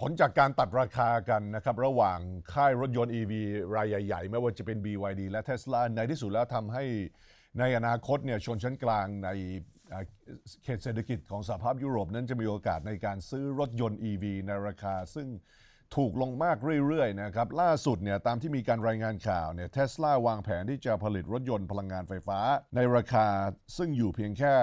ผลจากการตัดราคากันนะครับระหว่างค่ายรถยนต์ EV รายใหญ่ๆ ไม่ว่าจะเป็น BYD และ Tesla ในที่สุดแล้วทำให้ในอนาคตเนี่ยชนชั้นกลางในเขตเศรษฐกิจของสหภาพยุโรปนั้นจะมีโอกาสในการซื้อรถยนต์ EV ในราคาซึ่งถูกลงมากเรื่อยๆนะครับล่าสุดเนี่ยตามที่มีการรายงานข่าวเนี่ยเทสลาวางแผนที่จะผลิตรถยนต์พลังงานไฟฟ้า ในราคาซึ่งอยู่เพียงแค่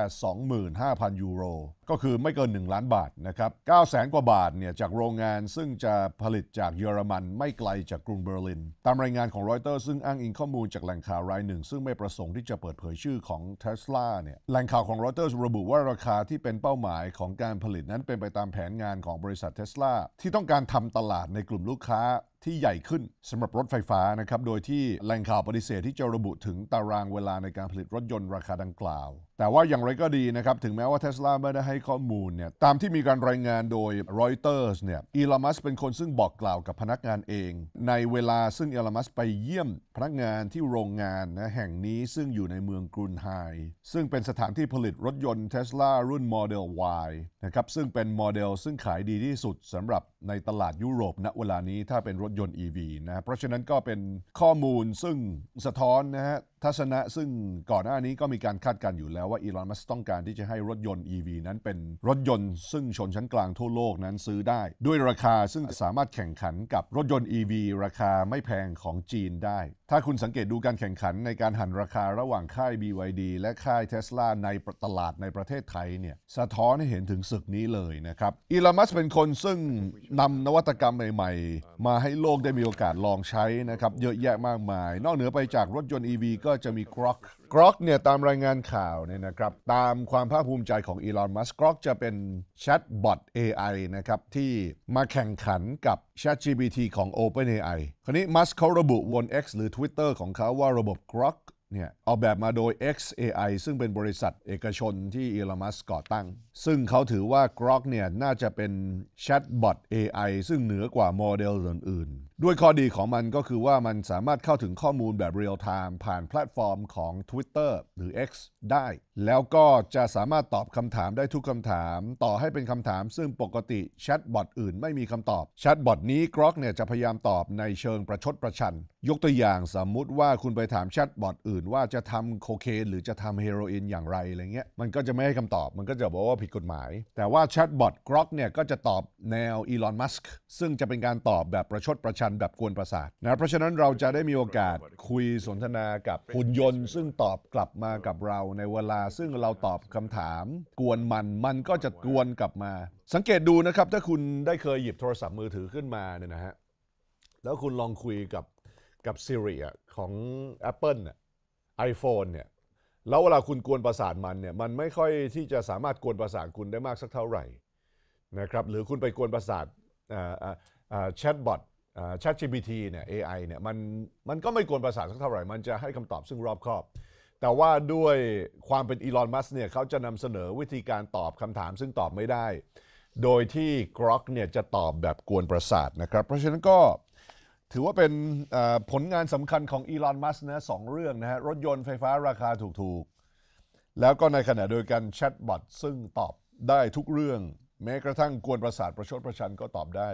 25,000ยูโรก็คือไม่เกิน 1 ล้านบาทนะครับ9แสนกว่าบาทเนี่ยจากโรงงานซึ่งจะผลิตจากเยอรมัน ไม่ไกลจากกรุงเบอร์ลิน ตามรายงานของรอยเตอร์ซึ่งอ้างอิงข้อมูลจากแหล่งข่าวรายหนึ่งซึ่งไม่ประสงค์ที่จะเปิดเผยชื่อของเทสลาเนี่ยแหล่งข่าวของรอยเตอร์ระบุว่าราคาที่เป็นเป้าหมายของการผลิตนั้นเป็นไปตามแผนงานของบริษัทเทสลาที่ต้องการทำตลาดลาดในกลุ่มลูกค้าที่ใหญ่ขึ้นสำหรับรถไฟฟ้านะครับโดยที่แหล่งข่าวปฏิเสธที่จะระบุถึงตารางเวลาในการผลิตรถยนต์ราคาดังกล่าว แต่ว่าอย่างไรก็ดีนะครับ ถึงแม้ว่าเทสลาไม่ได้ให้ข้อมูลเนี่ยตามที่มีการรายงานโดยรอยเตอร์สเนี่ยอีลามัสเป็นคนซึ่งบอกกล่าวกับพนักงานเอง ในเวลาซึ่งอีลามัสไปเยี่ยมพนักงานที่โรงงานนะแห่งนี้ซึ่งอยู่ในเมืองกรุนไฮซึ่งเป็นสถานที่ผลิตรถยนต์เทสลารุ่นโมเดล Y นะครับซึ่งเป็นโมเดล ซึ่งขายดีที่สุดสำหรับในตลาดยุโรป ณเวลานี้ถ้าเป็นรถถยนต์ EV นะ เพราะฉะนั้นก็เป็นข้อมูลซึ่งสะท้อนนะฮะทัศนะซึ่งก่อนหน้านี้ก็มีการคาดการณ์อยู่แล้วว่าอีลอนมัสต้องการที่จะให้รถยนต์ EV นั้นเป็นรถยนต์ซึ่งชนชั้นกลางทั่วโลกนั้นซื้อได้ ด้วยราคาซึ่งสามารถแข่งขันกับรถยนต์ EV ราคาไม่แพงของจีนได้ ถ้าคุณสังเกตดูการแข่งขันในการหันราคาระหว่างค่าย BYD และค่ายเทสลาในตลาดในประเทศไทยเนี่ยสะท้อนให้เห็นถึงศึกนี้เลยนะครับอีลอนมัสเป็นคนซึ่งนำนวัตกรรมใหม่ ๆ มาให้โลกได้มีโอกาสลองใช้นะครับเยอะแยะมากมายนอกเหนือไปจากรถยนต์ EV ก็็จะมีกรอกกรอกเนี่ยตามรายงานข่าวเนี่ยนะครับตามความภาคภูมิใจของอีลอนมัสกรอกจะเป็นแชทบอท AI นะครับ ที่มาแข่งขันกับ ChatGPT ของ OpenAI คราวนี้มัสเขาระบุบน X หรือ Twitter ของเขาว่าระบบกรอกเนี่ยออกแบบมาโดย XAI ซึ่งเป็นบริษัทเอกชนที่อีลอนมัสก่อตั้ง ซึ่งเขาถือว่ากรอกเนี่ยน่าจะเป็นแชทบอท AI ซึ่งเหนือกว่าโมเดลอื่นด้วยข้อดีของมันก็คือว่ามันสามารถเข้าถึงข้อมูลแบบเรียลไทม์ผ่านแพลตฟอร์มของ Twitter หรือ X ได้ แล้วก็จะสามารถตอบคำถามได้ทุกคำถามต่อให้เป็นคำถามซึ่งปกติแชทบอทอื่นไม่มีคำตอบแชทบอทนี้กรอกเนี่ยจะพยายามตอบในเชิงประชดประชันยกตัวอย่างสมมุติว่าคุณไปถามแชทบอทอื่น ว่าจะทำโคเคน หรือจะทำเฮโรอีนอย่างไรอะไรเงี้ยมันก็จะไม่ให้คำตอบมันก็จะบอกว่าผิดกฎหมาย แต่ว่าแชทบอทกรอกเนี่ยก็จะตอบแนวอีลอนมัสก์ซึ่งจะเป็นการตอบแบบประชดประชันแบบกวนประสาทนะ เพราะฉะนั้นเราจะได้มีโอกาสคุยสนทนากับหุ่นยนต์ ซึ่งตอบกลับมากับเราในเวลาซึ่งเราตอบคำถาม กวนมัน มันก็จะกวนกลับมา สังเกตดูนะครับ ถ้าคุณได้เคยหยิบโทรศัพท์มือถือขึ้นมาเนี่ยนะฮะ แล้วคุณลองคุยกับ กับ Siri อ่ะของ Apple เนี่ยฟนเนี่ย แล้วเวลาคุณกวนประสาทมันเนี่ยมันไม่ค่อยที่จะสามารถกวนประสาทคุณได้มากสักเท่าไหร่นะครับ หรือคุณไปกวนประสาทแชทบอทชัด GPT เนี่ย AI เนี่ยมันมันก็ไม่กวนประสาทสักเท่าไหร่ มันจะให้คำตอบซึ่งรอบคอบ แต่ว่าด้วยความเป็นอีลอน มัสเนี่ยเขาจะนำเสนอวิธีการตอบคำถามซึ่งตอบไม่ได้ โดยที่กรอกเนี่ยจะตอบแบบกวนประสาทนะครับ เพราะฉะนั้นก็ถือว่าเป็นผลงานสำคัญของอีลอน มัสนะสองเรื่องนะฮะรถยนต์ไฟฟ้าราคาถูกๆ แล้วก็ในขณะเดียวกันแชทบอทซึ่งตอบได้ทุกเรื่อง แม้กระทั่งกวนประสาทประชดประชันก็ตอบได้